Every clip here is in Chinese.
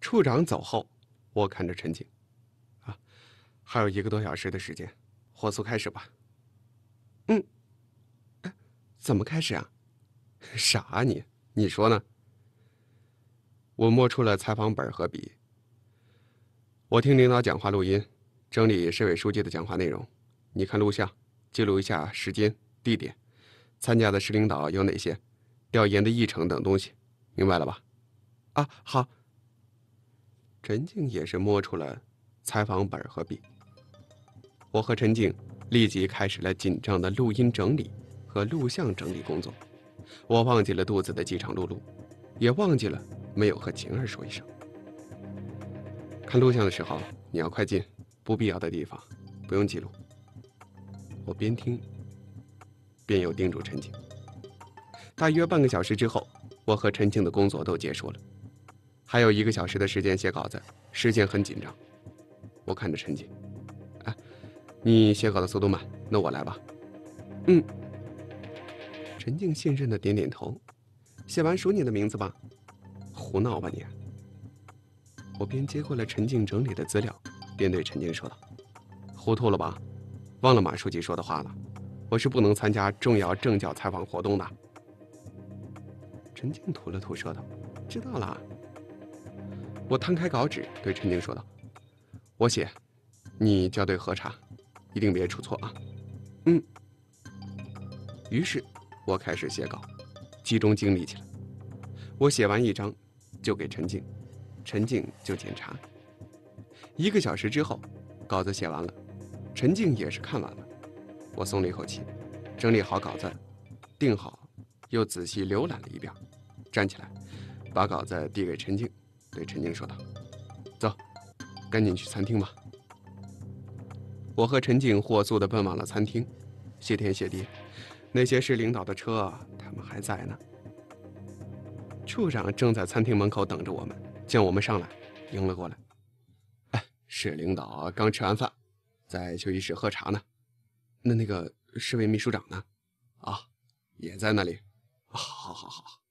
处长走后，我看着陈静，啊，还有一个多小时的时间，火速开始吧。嗯，怎么开始啊？傻啊你？你说呢？我摸出了采访本和笔。我听领导讲话录音，整理市委书记的讲话内容。你看录像，记录一下时间、地点，参加的市领导有哪些，调研的议程等东西，明白了吧？啊，好。陈静也是摸出了采访本和笔，我和陈静立即开始了紧张的录音整理和录像整理工作。我忘记了肚子的饥肠辘辘，也忘记了没有和晴儿说一声。看录像的时候，你要快进，不必要的地方不用记录。我边听边又叮嘱陈静。大约半个小时之后，我和陈静的工作都结束了。还有一个小时的时间写稿子，时间很紧张。我看着陈静，哎，你写稿的速度慢，那我来吧。嗯，陈静信任的点点头。写完署你的名字吧。胡闹吧你！我边接过了陈静整理的资料，边对陈静说道：“糊涂了吧？忘了马书记说的话了？我是不能参加重要政教采访活动的。”陈静吐了吐舌头，知道了。我摊开稿纸，对陈静说道：“我写，你校对核查，一定别出错啊。”嗯。于是，我开始写稿，集中精力起来。我写完一张，就给陈静，陈静就检查。一个小时之后，稿子写完了，陈静也是看完了。我松了一口气，整理好稿子，定好，又仔细浏览了一遍，站起来，把稿子递给陈静。对陈静说道：“走，赶紧去餐厅吧。”我和陈静火速的奔往了餐厅。谢天谢地，那些市领导的车他们还在呢。处长正在餐厅门口等着我们，见我们上来，迎了过来。哎，市领导刚吃完饭，在休息室喝茶呢。那那个市委秘书长呢？啊，也在那里。好，好，好，好。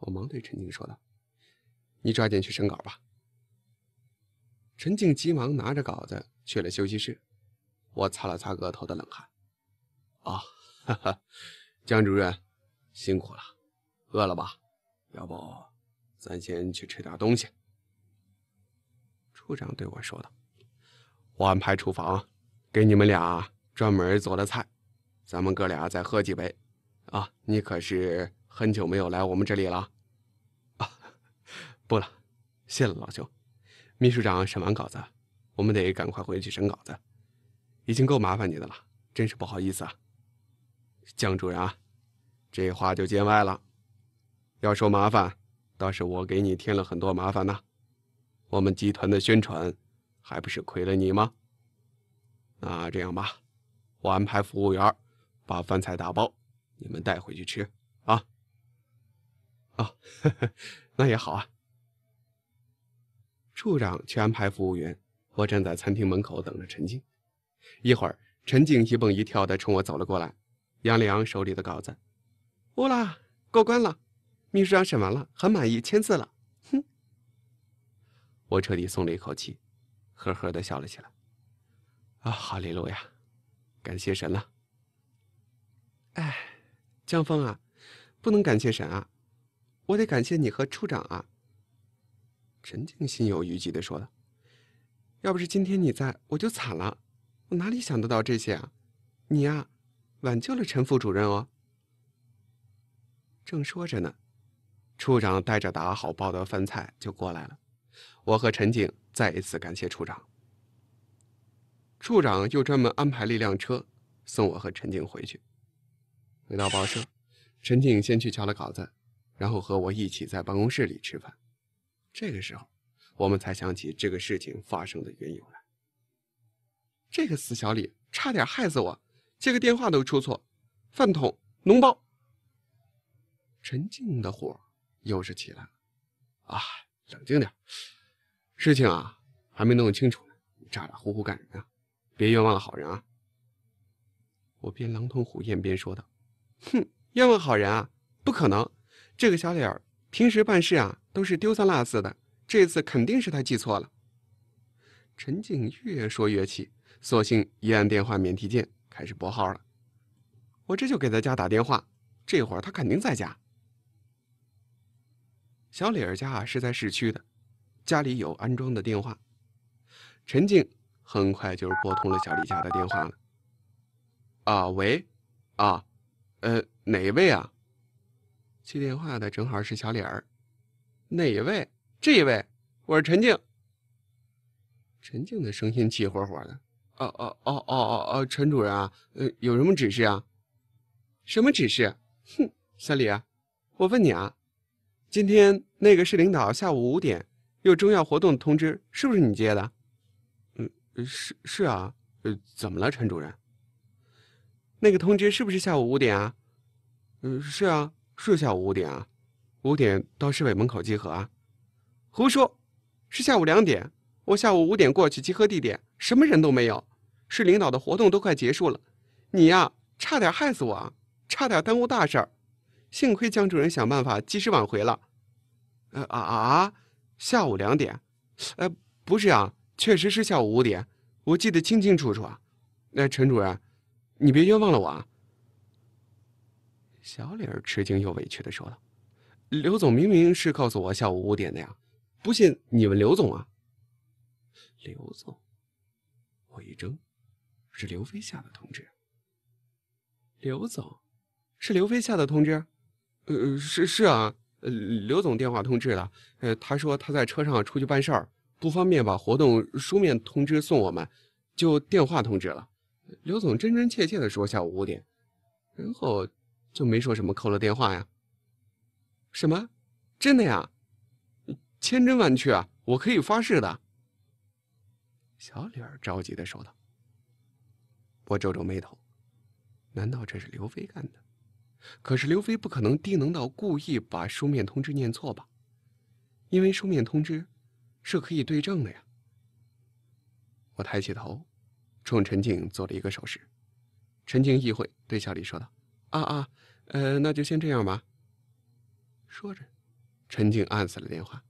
我忙对陈静说道。你抓紧去审稿吧。陈静急忙拿着稿子去了休息室。我擦了擦额头的冷汗。啊，哈哈，江主任，辛苦了，饿了吧？要不咱先去吃点东西。处长对我说道：“我安排厨房给你们俩专门做了菜，咱们哥俩再喝几杯。”啊，你可是很久没有来我们这里了。不了，谢了老兄。秘书长审完稿子，我们得赶快回去审稿子，已经够麻烦你的了，真是不好意思啊。江主任啊，这话就见外了。要说麻烦，倒是我给你添了很多麻烦呢。我们集团的宣传，还不是亏了你吗？那这样吧，我安排服务员把饭菜打包，你们带回去吃啊。啊，那也好啊。处长去安排服务员，我站在餐厅门口等着陈静。一会儿，陈静一蹦一跳的冲我走了过来，杨丽阳手里的稿子，乌啦，过关了，秘书长审完了，很满意，签字了。哼，我彻底松了一口气，呵呵的笑了起来。啊，好李路呀，感谢神了。哎，江峰啊，不能感谢神啊，我得感谢你和处长啊。陈静心有余悸的说：“道：“要不是今天你在，我就惨了，我哪里想得到这些啊？你呀，挽救了陈副主任哦。”正说着呢，处长带着打好包的饭菜就过来了。我和陈静再一次感谢处长。处长又专门安排了一辆车，送我和陈静回去。回到报社，陈静先去敲了稿子，然后和我一起在办公室里吃饭。这个时候，我们才想起这个事情发生的缘由来。这个死小李差点害死我，接个电话都出错，饭桶脓包。陈静的火又是起来了，啊，冷静点，事情啊还没弄清楚呢，你咋咋呼呼干什么呀？别冤枉了好人啊！我边狼吞虎咽边说道：“哼，冤枉好人啊，不可能，这个小李儿。”平时办事啊都是丢三落四的，这次肯定是他记错了。陈静越说越气，索性一按电话免提键开始拨号了。我这就给他家打电话，这会儿他肯定在家。小李儿家啊是在市区的，家里有安装的电话。陈静很快就拨通了小李家的电话了。啊喂，啊，呃哪位啊？接电话的正好是小李儿，哪一位？这一位，我是陈静。陈静的声音气火火的。哦哦哦哦哦哦，陈主任啊，呃，有什么指示啊？什么指示？哼，小李，啊，我问你啊，今天那个市领导下午五点有重要活动通知，是不是你接的？嗯，是是啊。呃，怎么了，陈主任？那个通知是不是下午五点啊？嗯，是啊。是下午五点啊，五点到市委门口集合啊！胡说，是下午两点，我下午五点过去集合地点，什么人都没有，市领导的活动都快结束了，你呀，差点害死我啊，差点耽误大事儿，幸亏江主任想办法及时挽回了。呃啊啊，下午两点？呃，不是啊，确实是下午五点，我记得清清楚楚啊。那陈主任，你别冤枉了我啊！小李儿吃惊又委屈的说道：“刘总明明是告诉我下午五点的呀，不信你问刘总啊。”刘总，我一怔，是刘飞下的通知。刘总，是刘飞下的通知？呃，是是啊，刘总电话通知了，呃，他说他在车上出去办事儿，不方便把活动书面通知送我们，就电话通知了。刘总真真切切的说下午五点，然后。就没说什么扣了电话呀？什么？真的呀？千真万确啊！我可以发誓的。小李儿着急的说道。我皱皱眉头，难道这是刘飞干的？可是刘飞不可能低能到故意把书面通知念错吧？因为书面通知是可以对证的呀。我抬起头，冲陈静做了一个手势。陈静意会对小李说道。啊啊，呃，那就先这样吧。说着，陈静按死了电话。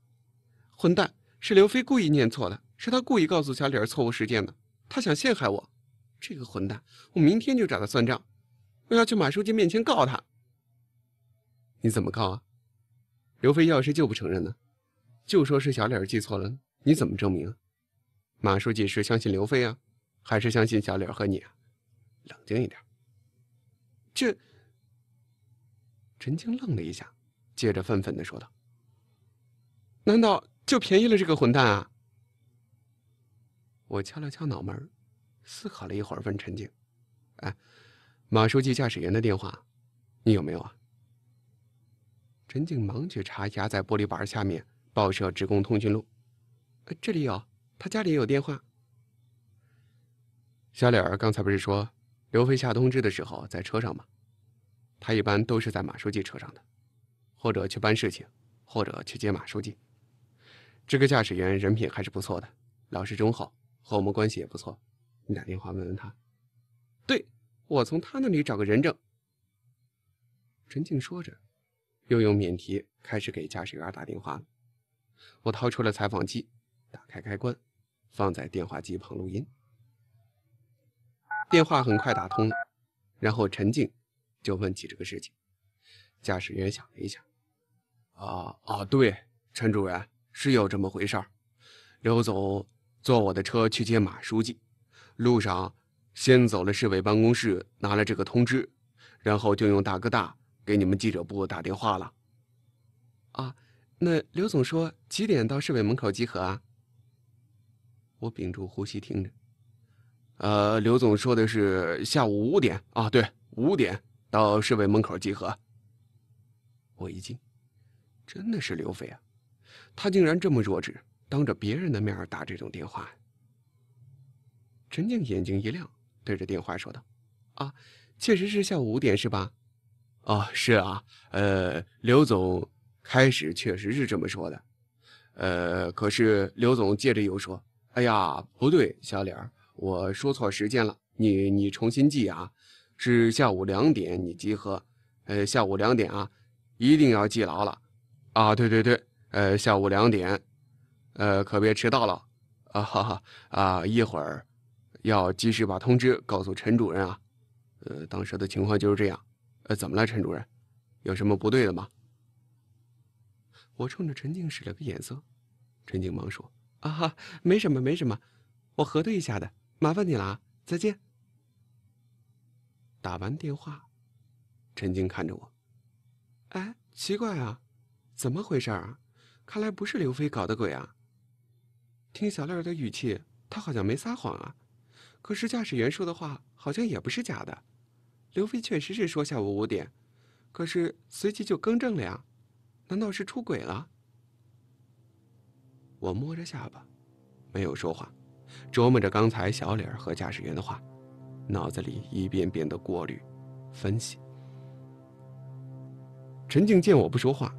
混蛋，是刘飞故意念错的，是他故意告诉小李儿错误时间的，他想陷害我。这个混蛋，我明天就找他算账，我要去马书记面前告他。你怎么告啊？刘飞要是就不承认呢，就说是小李儿记错了呢？你怎么证明？马书记是相信刘飞啊，还是相信小李儿和你啊？冷静一点，这。陈静愣了一下，接着愤愤的说道：“难道就便宜了这个混蛋啊？”我敲了敲脑门，思考了一会儿，问陈静：“哎，马书记驾驶员的电话，你有没有啊？”陈静忙去查压在玻璃板下面报社职工通讯录，这里有他家里有电话。小李儿刚才不是说，刘飞下通知的时候在车上吗？他一般都是在马书记车上的，或者去办事情，或者去接马书记。这个驾驶员人品还是不错的，老实忠厚，和我们关系也不错。你打电话问问他。对，我从他那里找个人证。陈静说着，又用免提开始给驾驶员打电话了。我掏出了采访机，打开开关，放在电话机旁录音。电话很快打通了，然后陈静。就问起这个事情，驾驶员想了一下，啊啊，对，陈主任是有这么回事儿。刘总坐我的车去接马书记，路上先走了市委办公室，拿了这个通知，然后就用大哥大给你们记者部打电话了。啊，那刘总说几点到市委门口集合啊？我屏住呼吸听着，呃，刘总说的是下午五点啊，对，五点。到市委门口集合。我一惊，真的是刘飞啊！他竟然这么弱智，当着别人的面打这种电话。陈静眼睛一亮，对着电话说道：“啊，确实是下午五点，是吧？”“哦，是啊。呃，刘总开始确实是这么说的。呃，可是刘总接着又说：‘哎呀，不对，小李儿，我说错时间了。你你重新记啊。’”是下午两点，你集合。呃，下午两点啊，一定要记牢了啊！对对对，呃，下午两点，呃，可别迟到了啊！哈哈，啊，一会儿要及时把通知告诉陈主任啊。呃，当时的情况就是这样。呃，怎么了，陈主任？有什么不对的吗？我冲着陈静使了个眼色，陈静忙说：“啊哈，没什么，没什么，我核对一下的，麻烦你了啊，再见。”打完电话，陈静看着我，哎，奇怪啊，怎么回事啊？看来不是刘飞搞的鬼啊。听小六的语气，他好像没撒谎啊。可是驾驶员说的话好像也不是假的。刘飞确实是说下午五点，可是随即就更正了呀。难道是出轨了？我摸着下巴，没有说话，琢磨着刚才小李儿和驾驶员的话。脑子里一遍遍的过滤、分析。陈静见我不说话，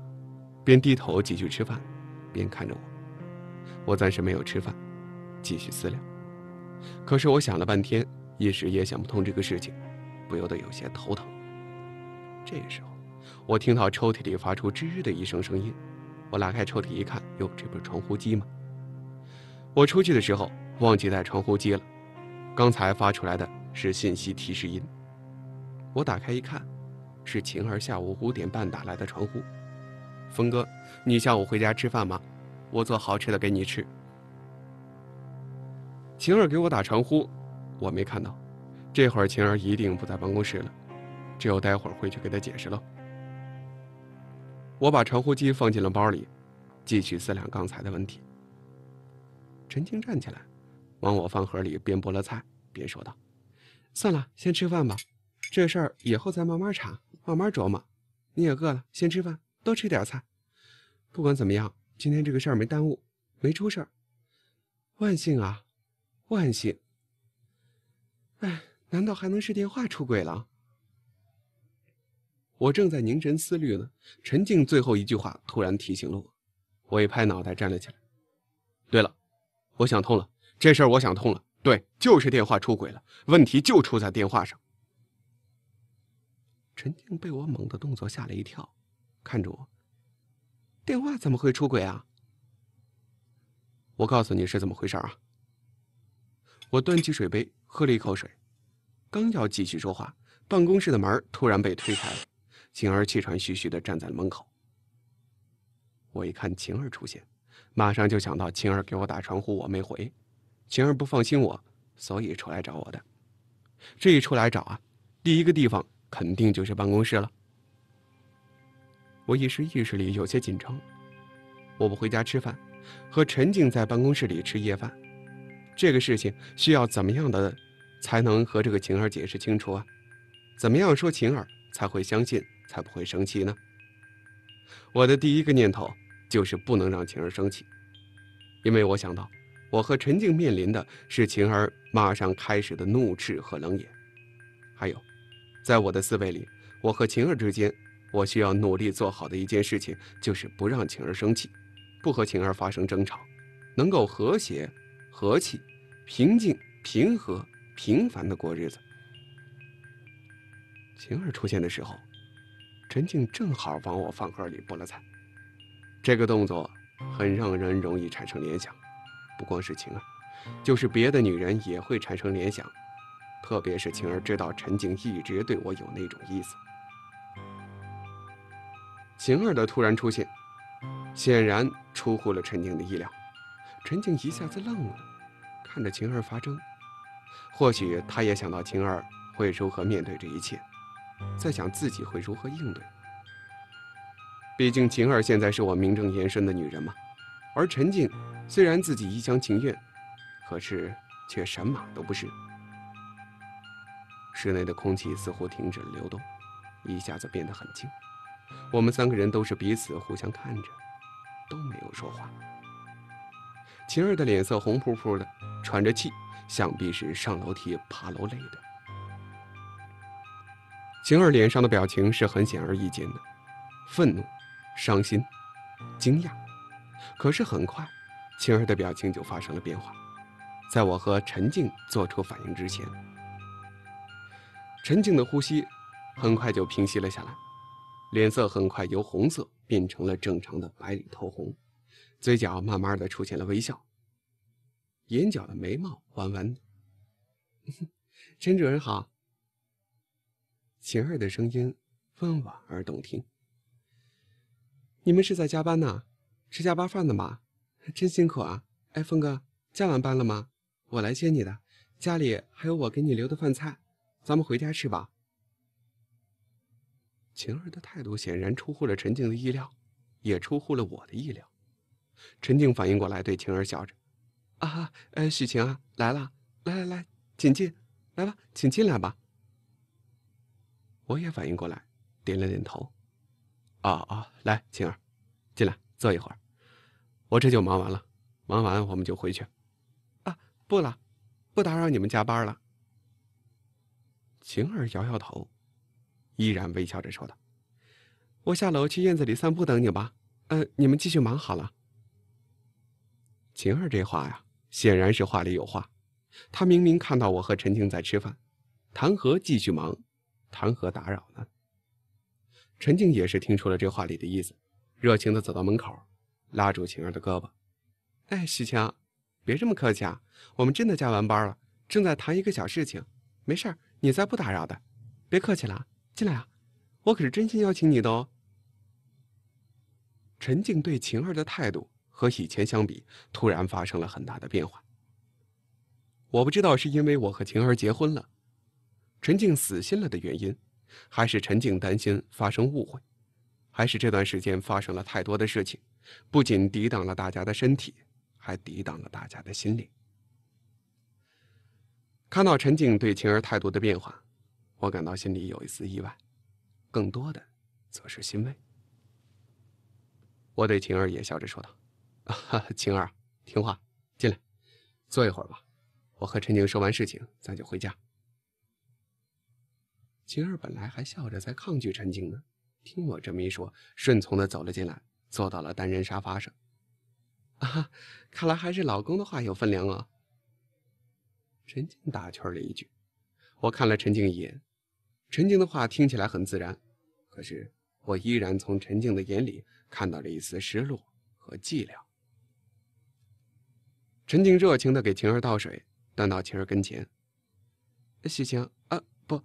边低头继续吃饭，边看着我。我暂时没有吃饭，继续思量。可是我想了半天，一时也想不通这个事情，不由得有些头疼。这时候，我听到抽屉里发出“吱”的一声声音。我拉开抽屉一看，哟，这不是传呼机吗？我出去的时候忘记带传呼机了，刚才发出来的。是信息提示音，我打开一看，是晴儿下午五点半打来的传呼。峰哥，你下午回家吃饭吗？我做好吃的给你吃。晴儿给我打传呼，我没看到，这会儿晴儿一定不在办公室了，只有待会儿回去给她解释喽。我把传呼机放进了包里，继续思量刚才的问题。陈青站起来，往我饭盒里边拨了菜，边说道。算了，先吃饭吧，这事儿以后再慢慢查，慢慢琢磨。你也饿了，先吃饭，多吃点菜。不管怎么样，今天这个事儿没耽误，没出事儿，万幸啊，万幸。哎，难道还能是电话出轨了？我正在凝神思虑呢，陈静最后一句话突然提醒了我，我一拍脑袋站了起来。对了，我想通了，这事儿我想通了。对，就是电话出轨了，问题就出在电话上。陈静被我猛的动作吓了一跳，看着我，电话怎么会出轨啊？我告诉你是怎么回事啊？我端起水杯喝了一口水，刚要继续说话，办公室的门突然被推开了，晴儿气喘吁吁的站在门口。我一看晴儿出现，马上就想到晴儿给我打传呼我没回。晴儿不放心我，所以出来找我的。这一出来找啊，第一个地方肯定就是办公室了。我一时意识里有些紧张，我不回家吃饭，和陈静在办公室里吃夜饭，这个事情需要怎么样的才能和这个晴儿解释清楚啊？怎么样说晴儿才会相信，才不会生气呢？我的第一个念头就是不能让晴儿生气，因为我想到。我和陈静面临的是晴儿马上开始的怒斥和冷眼，还有，在我的思维里，我和晴儿之间，我需要努力做好的一件事情就是不让晴儿生气，不和晴儿发生争吵，能够和谐、和气、平静、平和、平凡的过日子。晴儿出现的时候，陈静正好往我饭盒里拨了菜，这个动作很让人容易产生联想。不光是晴儿，就是别的女人也会产生联想，特别是晴儿知道陈静一直对我有那种意思。晴儿的突然出现，显然出乎了陈静的意料，陈静一下子愣了，看着晴儿发怔。或许他也想到晴儿会如何面对这一切，在想自己会如何应对。毕竟晴儿现在是我名正言顺的女人嘛。而陈静，虽然自己一厢情愿，可是却神马都不是。室内的空气似乎停止了流动，一下子变得很静。我们三个人都是彼此互相看着，都没有说话。晴儿的脸色红扑扑的，喘着气，想必是上楼梯爬楼累的。晴儿脸上的表情是很显而易见的：愤怒、伤心、惊讶。可是很快，晴儿的表情就发生了变化。在我和陈静做出反应之前，陈静的呼吸很快就平息了下来，脸色很快由红色变成了正常的白里透红，嘴角慢慢的出现了微笑，眼角的眉毛弯弯。陈主任好，晴儿的声音温婉而动听。你们是在加班呐？吃加班饭的吗？真辛苦啊！哎，峰哥，加完班了吗？我来接你的，家里还有我给你留的饭菜，咱们回家吃吧。晴儿的态度显然出乎了陈静的意料，也出乎了我的意料。陈静反应过来，对晴儿笑着：“啊，呃，许晴啊，来了，来来来，请进，来吧，请进来吧。”我也反应过来，点了点头：“啊啊，来，晴儿，进来坐一会儿。”我这就忙完了，忙完我们就回去。啊，不了，不打扰你们加班了。晴儿摇摇头，依然微笑着说道：“我下楼去院子里散步等你吧。呃，你们继续忙好了。”晴儿这话呀，显然是话里有话。他明明看到我和陈静在吃饭，谈何继续忙，谈何打扰呢？陈静也是听出了这话里的意思，热情的走到门口。拉住晴儿的胳膊，哎，许晴，别这么客气啊！我们真的加完班了，正在谈一个小事情，没事儿，你再不打扰的，别客气了，进来啊！我可是真心邀请你的哦。陈静对晴儿的态度和以前相比，突然发生了很大的变化。我不知道是因为我和晴儿结婚了，陈静死心了的原因，还是陈静担心发生误会，还是这段时间发生了太多的事情。不仅抵挡了大家的身体，还抵挡了大家的心灵。看到陈静对晴儿态度的变化，我感到心里有一丝意外，更多的则是欣慰。我对晴儿也笑着说道：“晴儿，听话，进来，坐一会儿吧。我和陈静说完事情，咱就回家。”晴儿本来还笑着在抗拒陈静呢，听我这么一说，顺从的走了进来。坐到了单人沙发上，啊，看来还是老公的话有分量啊。陈静打趣了一句，我看了陈静一眼，陈静的话听起来很自然，可是我依然从陈静的眼里看到了一丝失落和寂寥。陈静热情的给晴儿倒水，端到晴儿跟前。喜晴啊，不，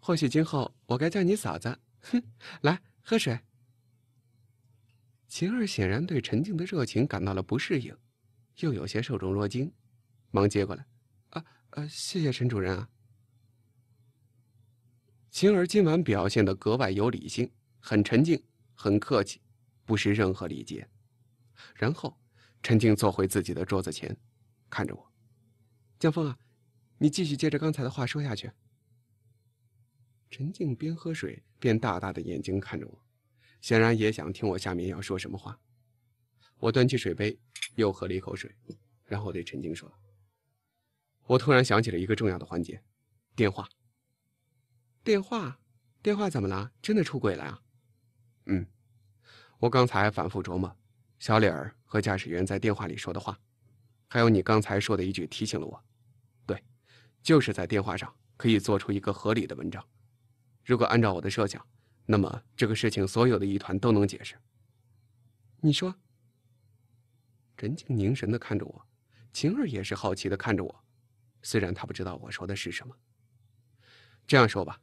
或许今后我该叫你嫂子。哼，来喝水。晴儿显然对陈静的热情感到了不适应，又有些受宠若惊，忙接过来：“啊，啊，谢谢陈主任啊。”晴儿今晚表现得格外有理性，很沉静，很客气，不失任何礼节。然后，陈静坐回自己的桌子前，看着我：“江峰啊，你继续接着刚才的话说下去。”陈静边喝水边大大的眼睛看着我。显然也想听我下面要说什么话。我端起水杯，又喝了一口水，然后对陈静说：“我突然想起了一个重要的环节，电话。电话，电话怎么了？真的出轨了啊？”“嗯，我刚才反复琢磨，小李儿和驾驶员在电话里说的话，还有你刚才说的一句提醒了我。对，就是在电话上可以做出一个合理的文章。如果按照我的设想。”那么，这个事情所有的疑团都能解释。你说？陈静凝神的看着我，晴儿也是好奇的看着我，虽然她不知道我说的是什么。这样说吧，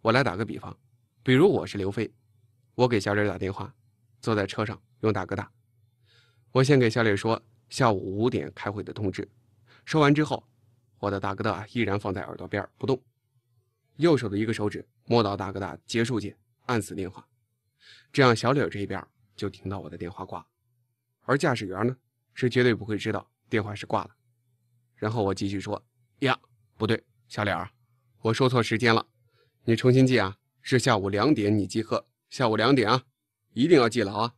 我来打个比方，比如我是刘飞，我给小李打电话，坐在车上用大哥大，我先给小李说下午五点开会的通知，说完之后，我的大哥大依然放在耳朵边不动。右手的一个手指摸到大哥大结束键，按死电话，这样小李这边就听到我的电话挂，而驾驶员呢是绝对不会知道电话是挂了。然后我继续说：“呀，不对，小李啊，我说错时间了，你重新记啊，是下午两点你集合，下午两点啊，一定要记牢啊。”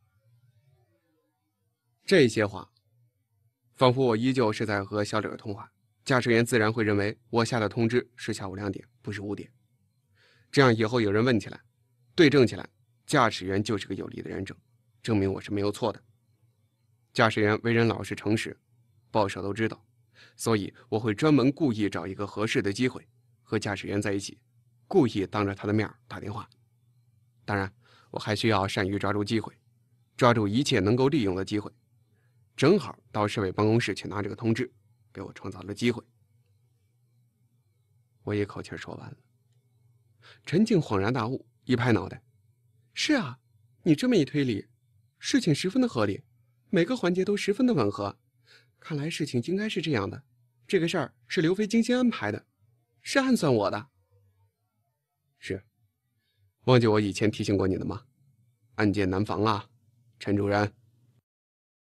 这些话，仿佛我依旧是在和小李通话。驾驶员自然会认为我下的通知是下午两点，不是五点。这样以后有人问起来，对证起来，驾驶员就是个有力的证人，证明我是没有错的。驾驶员为人老实诚实，报社都知道，所以我会专门故意找一个合适的机会，和驾驶员在一起，故意当着他的面打电话。当然，我还需要善于抓住机会，抓住一切能够利用的机会，正好到市委办公室去拿这个通知。给我创造了机会，我一口气说完了。陈静恍然大悟，一拍脑袋：“是啊，你这么一推理，事情十分的合理，每个环节都十分的吻合。看来事情应该是这样的，这个事儿是刘飞精心安排的，是暗算我的。”“是，忘记我以前提醒过你的吗？暗箭难防啊，陈主任。”